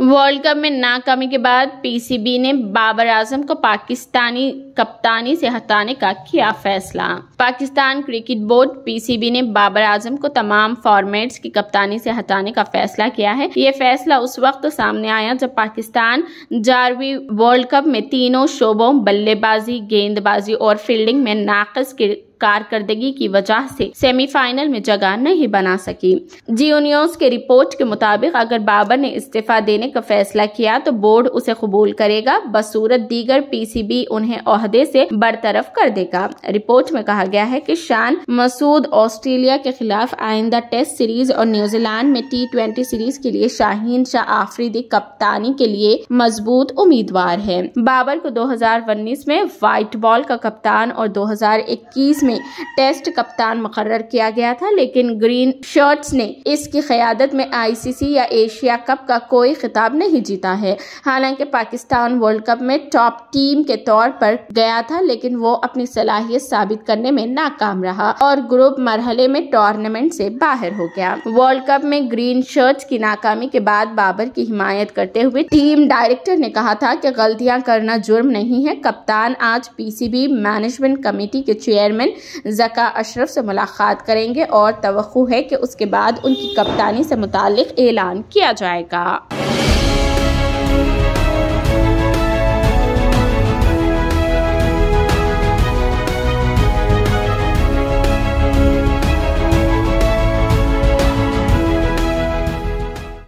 world cup में नाकामी के बाद पीसीबी ने बाबर आजम को पाकिस्तानी कप्तानी से हटाने का किया फैसला पाकिस्तान क्रिकेट बोर्ड पीसीबी ने बाबर आजम को तमाम फॉर्मेट्स की कप्तानी से हटाने का फैसला किया है ये फैसला उस वक्त सामने आया जब पाकिस्तान जारवी वर्ल्ड कप में तीनों शोबों बल्लेबाजी गेंदबाजी और फील्डिंग में नाकस कारकर्दगी की वजह से सेमीफाइनल में जगह नहीं बना सकी जियो न्यूज के रिपोर्ट के मुताबिक अगर बाबर ने इस्तीफा देने का फैसला किया तो बोर्ड उसे कबूल करेगा बसूरत दीगर पीसीबी उन्हें अहदे से बरतरफ कर देगा रिपोर्ट में कहा गया है कि शान मसूद ऑस्ट्रेलिया के खिलाफ आइंदा टेस्ट सीरीज और न्यूजीलैंड में टी ट्वेंटी सीरीज के लिए शाहीन शाह आफरीदी कप्तानी के लिए मजबूत उम्मीदवार है बाबर को उन्नीस में व्हाइट बॉल का कप्तान और हजार इक्कीस में टेस्ट कप्तान मुकर किया गया था लेकिन ग्रीन शर्ट्स ने इसकी क्यादत में आईसीसी या एशिया कप का कोई खिताब नहीं जीता है हालांकि पाकिस्तान वर्ल्ड कप में टॉप टीम के तौर पर गया था लेकिन वो अपनी सलाहियत साबित करने में नाकाम रहा और ग्रुप मरहले में टूर्नामेंट से बाहर हो गया वर्ल्ड कप में ग्रीन शर्ट्स की नाकामी के बाद बाबर की हिमायत करते हुए टीम डायरेक्टर ने कहा था कि गलतियां करना जुर्म नहीं है कप्तान आज पीसीबी मैनेजमेंट कमेटी के चेयरमैन जका अशरफ से मुलाकात करेंगे और तो है कि उसके बाद उनकी कप्तानी से मुतल ऐलान किया जाएगा